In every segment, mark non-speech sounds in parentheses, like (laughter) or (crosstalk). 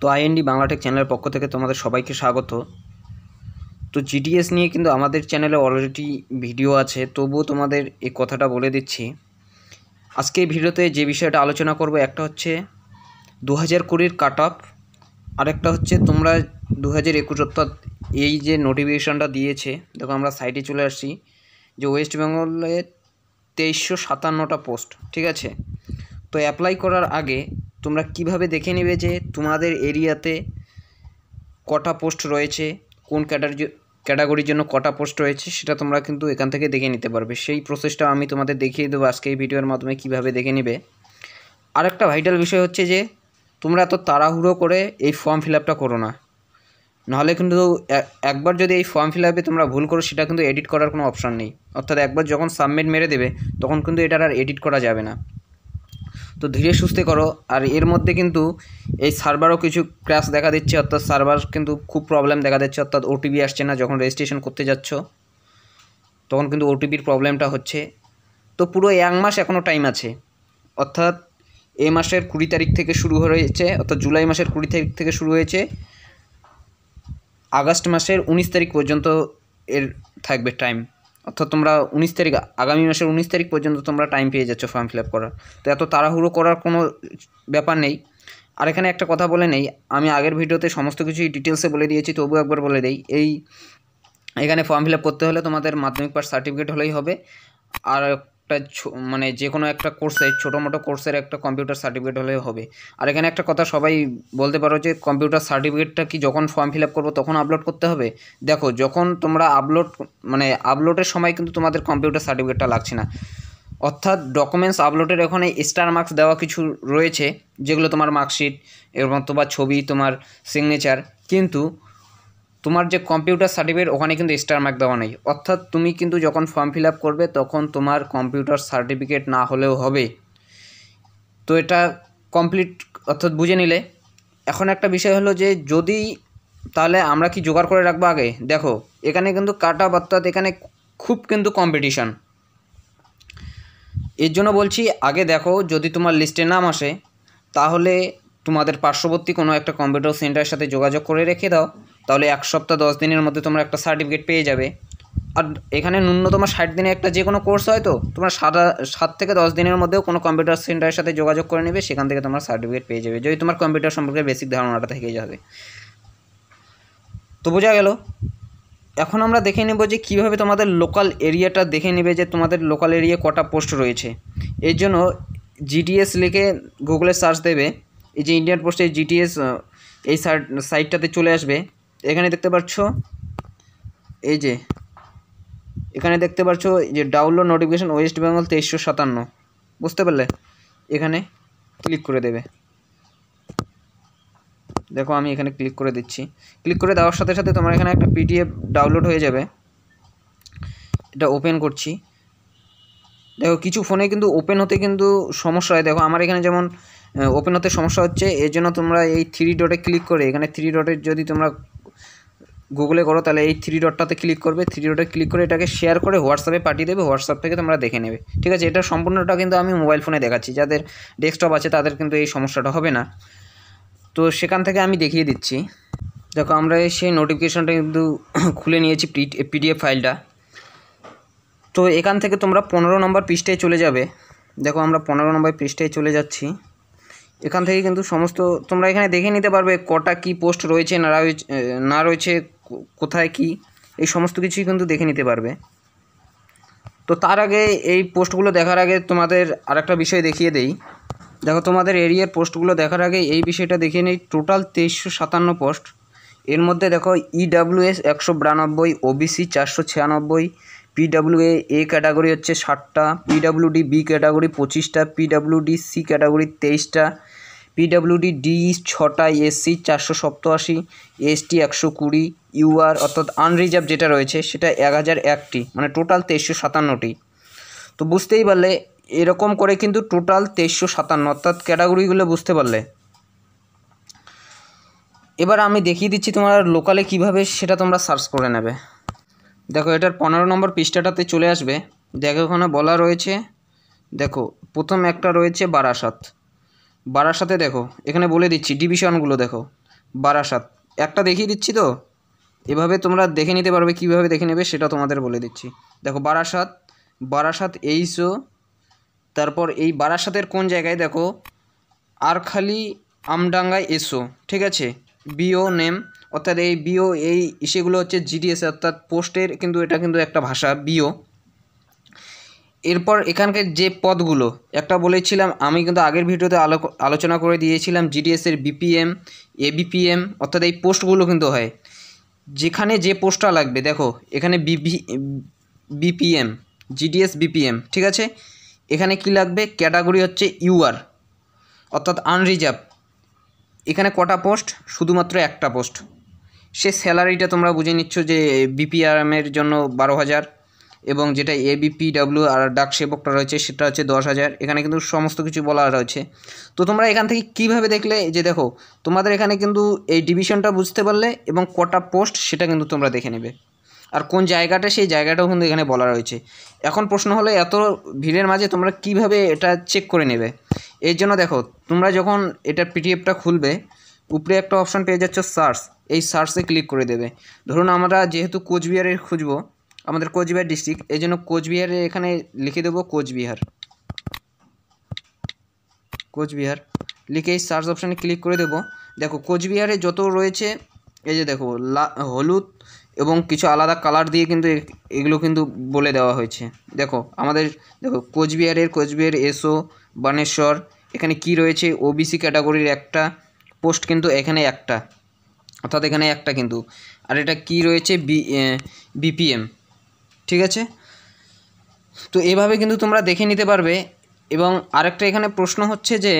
তো আইএনডি বাংলাটেক চ্যানেলের পক্ষ থেকে তোমাদের সবাইকে স্বাগত তো জিডিএস নিয়ে কিন্তু আমাদের চ্যানেলে অলরেডি ভিডিও আছে তবুও তোমাদের এই কথাটা বলে দিচ্ছি আজকে ভিডিওতে যে বিষয়টা আলোচনা করব একটা হচ্ছে দু হাজার কুড়ির কাট অফ আরেকটা হচ্ছে তোমরা দু হাজার একুশ অর্থাৎ এই যে নোটিফিকেশানটা দিয়েছে দেখো আমরা সাইডে চলে আসছি যে ওয়েস্ট বেঙ্গলে তেইশশো সাতান্নটা পোস্ট ঠিক আছে তো অ্যাপ্লাই করার আগে তোমরা কিভাবে দেখে নেবে যে তোমাদের এরিয়াতে কটা পোস্ট রয়েছে কোন ক্যাটাগরি ক্যাটাগরির জন্য কটা পোস্ট রয়েছে সেটা তোমরা কিন্তু এখান থেকে দেখে নিতে পারবে সেই প্রসেসটা আমি তোমাদের দেখিয়ে দেবো আজকে এই ভিডিওর মাধ্যমে কিভাবে দেখে নেবে আরেকটা ভাইটাল বিষয় হচ্ছে যে তোমরা এত তাড়াহুড়ো করে এই ফর্ম ফিল আপটা করো না নাহলে কিন্তু একবার যদি এই ফর্ম ফিল আপে তোমরা ভুল করো সেটা কিন্তু এডিট করার কোনো অপশান নেই অর্থাৎ একবার যখন সাবমিট মেরে দেবে তখন কিন্তু এটার আর এডিট করা যাবে না তো ধীরে সুস্থে করো আর এর মধ্যে কিন্তু এই সার্ভারও কিছু ক্র্যাশ দেখা দিচ্ছে অর্থাৎ সার্ভার কিন্তু খুব প্রবলেম দেখা দিচ্ছে অর্থাৎ ওটিপি আসছে না যখন রেজিস্ট্রেশন করতে যাচ্ছ তখন কিন্তু ওটিপির প্রবলেমটা হচ্ছে তো পুরো এক মাস এখনও টাইম আছে অর্থাৎ এ মাসের কুড়ি তারিখ থেকে শুরু হয়েছে অর্থাৎ জুলাই মাসের কুড়ি তারিখ থেকে শুরু হয়েছে আগস্ট মাসের উনিশ তারিখ পর্যন্ত এর থাকবে টাইম অর্থাৎ তোমরা উনিশ তারিখ আগামী মাসের উনিশ তারিখ পর্যন্ত তোমরা টাইম পেয়ে যাচ্ছ ফর্ম ফিল আপ করার তো এত তাড়াহুড়ো করার কোনো ব্যাপার নেই আর এখানে একটা কথা বলে নেই আমি আগের ভিডিওতে সমস্ত কিছুই ডিটেলসে বলে দিয়েছি তবু একবার বলে দিই এই এখানে ফর্ম ফিল আপ করতে হলে তোমাদের মাধ্যমিক পাস সার্টিফিকেট হলেই হবে আর একটা মানে যে কোনো একটা কোর্সের ছোটো মোটো কোর্সের একটা কম্পিউটার সার্টিফিকেট হলে হবে আর এখানে একটা কথা সবাই বলতে পারো যে কম্পিউটার সার্টিফিকেটটা কি যখন ফর্ম ফিল আপ করবো তখন আপলোড করতে হবে দেখো যখন তোমরা আপলোড মানে আপলোডের সময় কিন্তু তোমাদের কম্পিউটার সার্টিফিকেটটা লাগছে না অর্থাৎ ডকুমেন্টস আপলোডের ওখানে স্টার মার্কস দেওয়া কিছু রয়েছে যেগুলো তোমার মার্কশিট এবং তোমার ছবি তোমার সিগনেচার কিন্তু তোমার যে কম্পিউটার সার্টিফিকেট ওখানে কিন্তু স্টার মার্ক দেওয়া নেই অর্থাৎ তুমি কিন্তু যখন ফর্ম ফিল করবে তখন তোমার কম্পিউটার সার্টিফিকেট না হলেও হবে তো এটা কমপ্লিট অর্থাৎ বুঝে নিলে এখন একটা বিষয় হলো যে যদি তাহলে আমরা কি জোগাড় করে রাখবো আগে দেখো এখানে কিন্তু কাটা অর্থাৎ এখানে খুব কিন্তু কম্পিটিশান এর জন্য বলছি আগে দেখো যদি তোমার লিস্টে নাম আসে তাহলে তোমাদের পার্শ্ববর্তী কোনো একটা কম্পিউটার সেন্টারের সাথে যোগাযোগ করে রেখে দাও তাহলে এক সপ্তাহ দশ দিনের মধ্যে তোমরা একটা সার্টিফিকেট পেয়ে যাবে আর এখানে ন্যূনতম ষাট দিনে একটা যে কোনো কোর্স হয় তো তোমরা সাদা সাত থেকে দশ দিনের মধ্যেও কোনো কম্পিউটার সেন্টারের সাথে যোগাযোগ করে নেবে সেখান থেকে তোমরা সার্টিফিকেট পেয়ে যাবে যদি তোমার কম্পিউটার সম্পর্কে বেসিক ধারণাটা থেকে যাবে তো বোঝা গেল এখন আমরা দেখে নেব যে কিভাবে তোমাদের লোকাল এরিয়াটা দেখে নেবে যে তোমাদের লোকাল এরিয়া কটা পোস্ট রয়েছে এর জন্য জিটিএস লিখে গুগলে সার্চ দেবে এই যে ইন্ডিয়ান পোস্টে জিটিএস এই সাইটটাতে চলে আসবে এখানে দেখতে পাচ্ছ এই যে এখানে দেখতে পাচ্ছ যে ডাউনলোড নোটিফিকেশান ওয়েস্ট বেঙ্গল তেইশশো সাতান্ন বুঝতে পারলে এখানে ক্লিক করে দেবে দেখো আমি এখানে ক্লিক করে দিচ্ছি ক্লিক করে দেওয়ার সাথে সাথে তোমার এখানে একটা পিডিএফ ডাউনলোড হয়ে যাবে এটা ওপেন করছি দেখো কিছু ফোনে কিন্তু ওপেন হতে কিন্তু সমস্যা হয় দেখো আমার এখানে যেমন ওপেন হতে সমস্যা হচ্ছে এর জন্য তোমরা এই থ্রি ডটে ক্লিক করে এখানে থ্রি ডটে যদি তোমরা গুগলে করো তাহলে এই থ্রি ডটটাতে ক্লিক করবে থ্রি ডটে ক্লিক করে এটাকে শেয়ার করে হোয়াটসঅ্যাপে পাঠিয়ে দেবে হোয়াটসঅ্যাপ থেকে তোমরা দেখে নেবে ঠিক আছে এটা সম্পূর্ণটা কিন্তু আমি মোবাইল ফোনে দেখাচ্ছি যাদের ডেস্কটপ আছে তাদের কিন্তু এই সমস্যাটা হবে না তো সেখান থেকে আমি দেখিয়ে দিচ্ছি দেখো আমরা সেই নোটিফিকেশানটা কিন্তু (coughs) খুলে নিয়েছি পিডিএফ ফাইলটা তো এখান থেকে তোমরা পনেরো নম্বর পৃষ্ঠায় চলে যাবে দেখো আমরা পনেরো নম্বর পৃষ্ঠায় চলে যাচ্ছি এখান থেকে কিন্তু সমস্ত তোমরা এখানে দেখে নিতে পারবে কটা কি পোস্ট রয়েছে না রয়েছে না রয়েছে কোথায় কি এই সমস্ত কিছুই কিন্তু দেখে নিতে পারবে তো তার আগে এই পোস্টগুলো দেখার আগে তোমাদের আরেকটা বিষয় দেখিয়ে দেই দেখো তোমাদের এরিয়ার পোস্টগুলো দেখার আগে এই বিষয়টা দেখিয়ে নেই টোটাল তেইশশো সাতান্ন পোস্ট এর মধ্যে দেখো ইডাব্লিউএস e একশো বিরানব্বই ও বিসি চারশো ছিয়ানব্বই পিডাব্লিউএ এ ক্যাটাগরি হচ্ছে ষাটটা পিডাব্লিউডি বি ক্যাটাগরি পঁচিশটা পিডাব্লিউডি সি ক্যাটাগরি তেইশটা পিডাব্লিউডি ডি ছটা এসসি চারশো সপ্তআশি এসটি একশো কুড়ি ইউআর অর্থাৎ আনরিজার্ভ যেটা রয়েছে সেটা এক হাজার একটি মানে টোটাল তেইশশো সাতান্নটি তো বুঝতেই পারলে এরকম করে কিন্তু টোটাল তেইশশো সাতান্ন অর্থাৎ ক্যাটাগরিগুলো বুঝতে পারলে এবার আমি দেখিয়ে দিচ্ছি তোমার লোকালে কিভাবে সেটা তোমরা সার্চ করে নেবে দেখো এটার পনেরো নম্বর পৃষ্ঠাটাতে চলে আসবে দেখো ওখানে বলা রয়েছে দেখো প্রথম একটা রয়েছে বারাসাত বারাসাতে দেখো এখানে বলে দিচ্ছি ডিভিশনগুলো দেখো বারাসাত একটা দেখিয়ে দিচ্ছি তো এভাবে তোমরা দেখে নিতে পারবে কীভাবে দেখে নেবে সেটা তোমাদের বলে দিচ্ছি দেখো বারাসাত বারাসাত এইসও তারপর এই বারাসাতের কোন জায়গায় দেখো আরখালি আমডাঙ্গায় এসো ঠিক আছে বিও নেম অর্থাৎ এই বিও এই সেগুলো হচ্ছে জিডিএস অর্থাৎ পোস্টের কিন্তু এটা কিন্তু একটা ভাষা বিও এরপর এখানকার যে পদগুলো একটা বলেছিলাম আমি কিন্তু আগের ভিডিওতে আলোচনা করে দিয়েছিলাম জিডিএসের বিপিএম এবিপিএম অর্থাৎ এই পোস্টগুলো কিন্তু হয় যেখানে যে পোস্টটা লাগবে দেখো এখানে বিপি বিপিএম জিডিএস বিপিএম ঠিক আছে এখানে কি লাগবে ক্যাটাগরি হচ্ছে ইউআর অর্থাৎ আনরিজার্ভ এখানে কটা পোস্ট শুধুমাত্র একটা পোস্ট সে স্যালারিটা তোমরা বুঝে নিচ্ছ যে বিপিআরএমের জন্য বারো হাজার এবং যেটা এবিপিডাব্লিউ আর ডাক সেবকটা রয়েছে সেটা হচ্ছে দশ হাজার এখানে কিন্তু সমস্ত কিছু বলা রয়েছে তো তোমরা এখান থেকে কিভাবে দেখলে যে দেখো তোমাদের এখানে কিন্তু এই ডিভিশনটা বুঝতে পারলে এবং কটা পোস্ট সেটা কিন্তু তোমরা দেখে নেবে আর কোন জায়গাটা সেই জায়গাটাও কিন্তু এখানে বলা রয়েছে এখন প্রশ্ন হলো এত ভিড়ের মাঝে তোমরা কিভাবে এটা চেক করে নেবে এর জন্য দেখো তোমরা যখন এটা পিটিএফটা খুলবে উপরে একটা অপশান পেয়ে যাচ্ছে সার্চ এই সার্চে ক্লিক করে দেবে ধরুন আমরা যেহেতু কোচবিহারের খুঁজবো আমাদের কোচবিহার ডিস্ট্রিক্ট এই জন্য কোচবিহারে এখানে লিখে দেবো কোচবিহার কোচবিহার লিখে এই সার্চ অপশানে ক্লিক করে দেবো দেখো কোচবিহারে যত রয়েছে এই যে দেখো হলুদ এবং কিছু আলাদা কালার দিয়ে কিন্তু এগুলো কিন্তু বলে দেওয়া হয়েছে দেখো আমাদের দেখো কোচবিহারের কোচবিহার এসও বানেশ্বর এখানে কি রয়েছে ওবিসি ক্যাটাগরির একটা পোস্ট কিন্তু এখানে একটা অর্থাৎ এখানে একটা কিন্তু আর এটা কি রয়েছে বি বিপিএম ঠিক আছে তো এভাবে কিন্তু তোমরা দেখে নিতে পারবে এবং আরেকটা এখানে প্রশ্ন হচ্ছে যে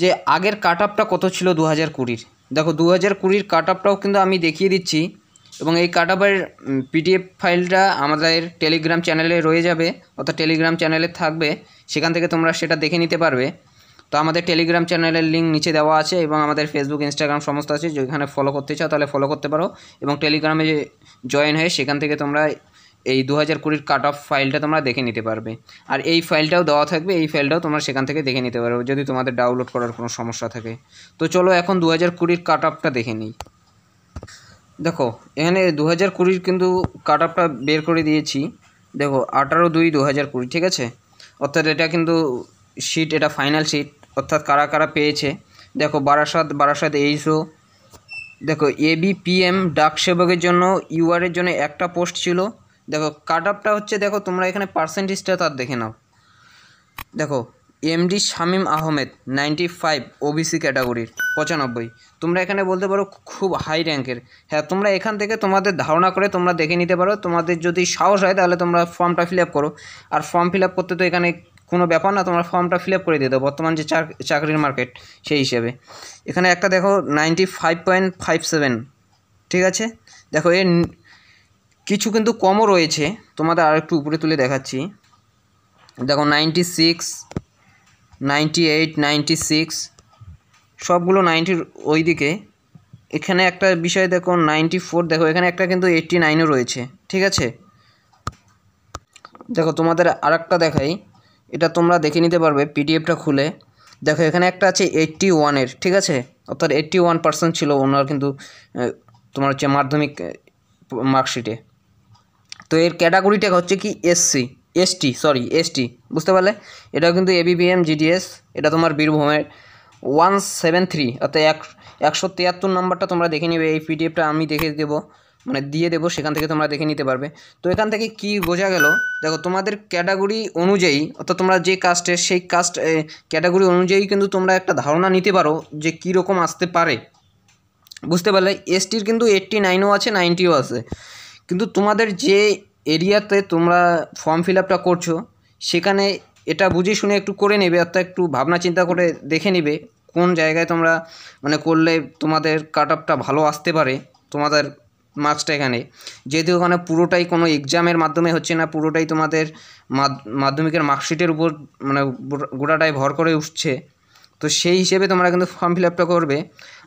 যে আগের কাট আপটা কত ছিল দু হাজার কুড়ির দেখো দু হাজার কুড়ির কাট আপটাও কিন্তু আমি দেখিয়ে দিচ্ছি এবং এই কাট আপের পিডিএফ ফাইলটা আমাদের টেলিগ্রাম চ্যানেলে রয়ে যাবে অর্থাৎ টেলিগ্রাম চ্যানেলে থাকবে সেখান থেকে তোমরা সেটা দেখে নিতে পারবে তো আমাদের টেলিগ্রাম চ্যানেলের লিঙ্ক নিচে দেওয়া আছে এবং আমাদের ফেসবুক ইনস্টাগ্রাম সমস্ত আছে যেখানে ফলো করতে চাও তাহলে ফলো করতে পারো এবং টেলিগ্রামে জয়েন হয়ে সেখান থেকে তোমরা এই দু হাজার কুড়ির কাট অফ ফাইলটা তোমরা দেখে নিতে পারবে আর এই ফাইলটাও দেওয়া থাকবে এই ফাইলটাও তোমরা সেখান থেকে দেখে নিতে পারবে যদি তোমাদের ডাউনলোড করার কোনো সমস্যা থাকে তো চলো এখন দু হাজার কুড়ির কাট অফটা দেখে নিই দেখো এখানে দু হাজার কুড়ির কিন্তু কাট অফটা বের করে দিয়েছি দেখো আঠারো দুই দু হাজার কুড়ি ঠিক আছে অর্থাৎ এটা কিন্তু শিট এটা ফাইনাল শিট অর্থাৎ কারা কারা পেয়েছে দেখো বারাসাত বারাসাত এইসও দেখো এবিপিএম পিএম ডাক সেবকের জন্য ইউআরের জন্য একটা পোস্ট ছিল দেখো কাট আপটা হচ্ছে দেখো তোমরা এখানে পার্সেন্টেজটা তার দেখে নাও দেখো MD Shamim Ahmed ninety five OBC ক্যাটাগরির পঁচানব্বই তোমরা এখানে বলতে পারো খুব হাই র্যাঙ্কের হ্যাঁ তোমরা এখান থেকে তোমাদের ধারণা করে তোমরা দেখে নিতে পারো তোমাদের যদি সাহস হয় তাহলে তোমরা ফর্মটা ফিল আপ করো আর ফর্ম ফিল আপ করতে তো এখানে কোনো ব্যাপার না তোমরা ফর্মটা ফিল আপ করে দিয়ে দাও বর্তমান যে চাকরির মার্কেট সেই হিসেবে এখানে একটা দেখো ninety five point five seven ঠিক আছে দেখো এর কিছু কিন্তু কমও রয়েছে তোমাদের আর একটু উপরে তুলে দেখাচ্ছি দেখো ninety six ninety eight ninety six সবগুলো নাইনটির ওই দিকে এখানে একটা বিষয় দেখো নাইনটি ফোর দেখো এখানে একটা কিন্তু এইটটি নাইনও রয়েছে ঠিক আছে দেখো তোমাদের আর একটা দেখাই এটা তোমরা দেখে নিতে পারবে পিডিএফটা খুলে দেখো এখানে একটা আছে এইটটি ওয়ানের ঠিক আছে অর্থাৎ এইটটি ওয়ান পার্সেন্ট ছিল ওনার কিন্তু তোমার হচ্ছে মাধ্যমিক মার্কশিটে তো এর ক্যাটাগরিটা হচ্ছে কি এসসি এসটি সরি এসটি বুঝতে পারলে এটাও কিন্তু এবিবিএম জিডিএস এটা তোমার বীরভূমের ওয়ান সেভেন থ্রি অর্থাৎ এক একশো তিয়াত্তর নম্বরটা তোমরা দেখে নেবে এই পিডিএফটা আমি দেখে দেবো মানে দিয়ে দেবো সেখান থেকে তোমরা দেখে নিতে পারবে তো এখান থেকে কি বোঝা গেল দেখো তোমাদের ক্যাটাগরি অনুযায়ী অর্থাৎ তোমরা যে কাস্টে সেই কাস্ট ক্যাটাগরি অনুযায়ী কিন্তু তোমরা একটা ধারণা নিতে পারো যে কী রকম আসতে পারে বুঝতে পারলে এসটির কিন্তু এইট্টি নাইনও আছে নাইনটিও আছে কিন্তু তোমাদের যে এরিয়াতে তোমরা ফর্ম ফিল আপটা করছো সেখানে এটা বুঝে শুনে একটু করে নেবে অর্থাৎ একটু ভাবনা চিন্তা করে দেখে নেবে কোন জায়গায় তোমরা মানে করলে তোমাদের কাট আপটা ভালো আসতে পারে তোমাদের মার্কসটা এখানে যেহেতু ওখানে পুরোটাই কোনো এক্সামের মাধ্যমে হচ্ছে না পুরোটাই তোমাদের মাধ্যমিকের মার্কশিটের উপর মানে গোটাটাই ভর করে উঠছে তো সেই হিসেবে তোমরা কিন্তু ফর্ম ফিল আপটা করবে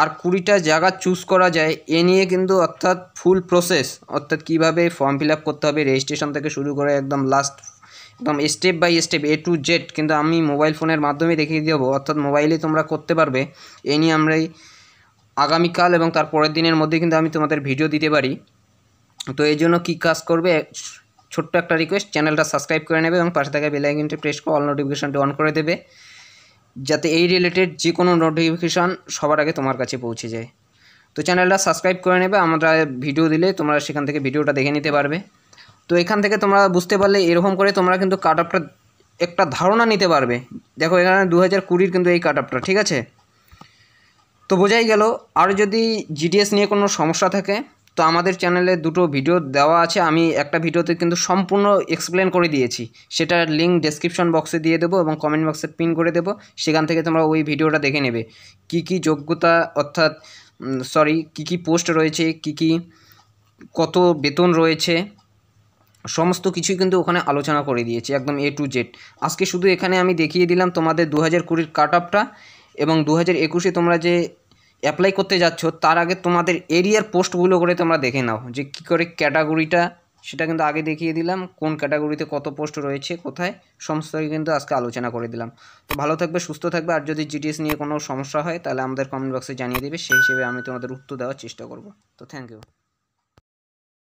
আর কুড়িটা জায়গা চুজ করা যায় এ নিয়ে কিন্তু অর্থাৎ ফুল প্রসেস অর্থাৎ কীভাবে ফর্ম ফিল আপ করতে হবে রেজিস্ট্রেশন থেকে শুরু করে একদম লাস্ট একদম step by step A to Z কিন্তু আমি মোবাইল ফোনের মাধ্যমে দেখিয়ে দেবো অর্থাৎ মোবাইলে তোমরা করতে পারবে এ নিয়ে আমরা আগামীকাল এবং তার পরের দিনের মধ্যে কিন্তু আমি তোমাদের ভিডিও দিতে পারি তো এই জন্য কী কাজ করবে ছোট্ট একটা রিকোয়েস্ট চ্যানেলটা সাবস্ক্রাইব করে নেবে এবং পাশে থাকা বেলাইকিনটি প্রেস করে অল নোটিফিকেশানটি অন করে দেবে যাতে এই রিলেটেড যে কোনো নোটিফিকেশান সবার আগে তোমার কাছে পৌঁছে যায় তো চ্যানেলটা সাবস্ক্রাইব করে নেবে আমরা ভিডিও দিলে তোমরা সেখান থেকে ভিডিওটা দেখে নিতে পারবে তো এখান থেকে তোমরা বুঝতে পারলে এরকম করে তোমরা কিন্তু কাট একটা ধারণা নিতে পারবে দেখো এখানে দু হাজার কুড়ির কিন্তু এই কাট ঠিক আছে তো বোঝাই গেল আর যদি জিডিএস নিয়ে কোনো সমস্যা থাকে তো আমাদের চ্যানেলে দুটো ভিডিও দেওয়া আছে আমি একটা ভিডিওতে কিন্তু সম্পূর্ণ এক্সপ্লেন করে দিয়েছি সেটার লিঙ্ক ডেসক্রিপশন বক্সে দিয়ে দেবো এবং কমেন্ট বক্সে পিন করে দেবো সেখান থেকে তোমরা ওই ভিডিওটা দেখে নেবে কি কি যোগ্যতা অর্থাৎ সরি কি কি পোস্ট রয়েছে কি কি কত বেতন রয়েছে সমস্ত কিছুই কিন্তু ওখানে আলোচনা করে দিয়েছি একদম এ টু জেড আজকে শুধু এখানে আমি দেখিয়ে দিলাম তোমাদের দু হাজার কুড়ির কাট আপটা এবং দু হাজার একুশে তোমরা যে অ্যাপ্লাই করতে যাচ্ছ তার আগে তোমাদের এরিয়ার পোস্টগুলো করে তোমরা দেখে নাও যে কী করে ক্যাটাগরিটা সেটা কিন্তু আগে দেখিয়ে দিলাম কোন ক্যাটাগরিতে কত পোস্ট রয়েছে কোথায় সমস্তই কিন্তু আজকে আলোচনা করে দিলাম তো ভালো থাকবে সুস্থ থাকবে আর যদি জিটিএস নিয়ে কোনো সমস্যা হয় তাহলে আমাদের কমেন্ট বক্সে জানিয়ে দেবে সেই হিসেবে আমি তোমাদের উত্তর দেওয়ার চেষ্টা করব তো থ্যাংক ইউ